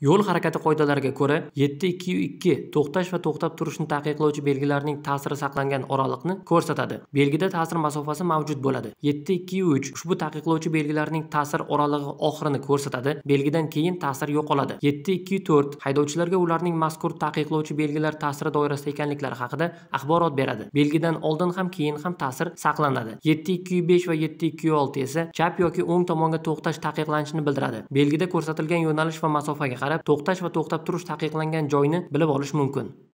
yo'l harakati qoidalariga ko'ra 722 to'xtash va to'xtab turishni taqiqlovchi belgilarning ta'siri saqlangan oraliqni ko'rsatadi belgida ta'sir masofasi mavjud bo'ladi 723 ushbu taqiqlovchi belgilarning ta'sir oralig'i oxirini ko'rsatadi belgidan keyin ta'sir yo'qoladi 724 haydovchilarga ularning mazkur taqiqlovchi belgilar ta'siri doirasida ekanliklari haqida axborot beradi belgidan oldin ham keyin ham ta'sir saqlanadi 725 va 726 esa chap yoki o'ng tomonga to'xtash taqiqlanishini bildiradi belgida ko'rsatilgan yo'nalish va masofaga qarab to'xtash va to'xtab turish taqiqlangan joyni bilib olish mumkin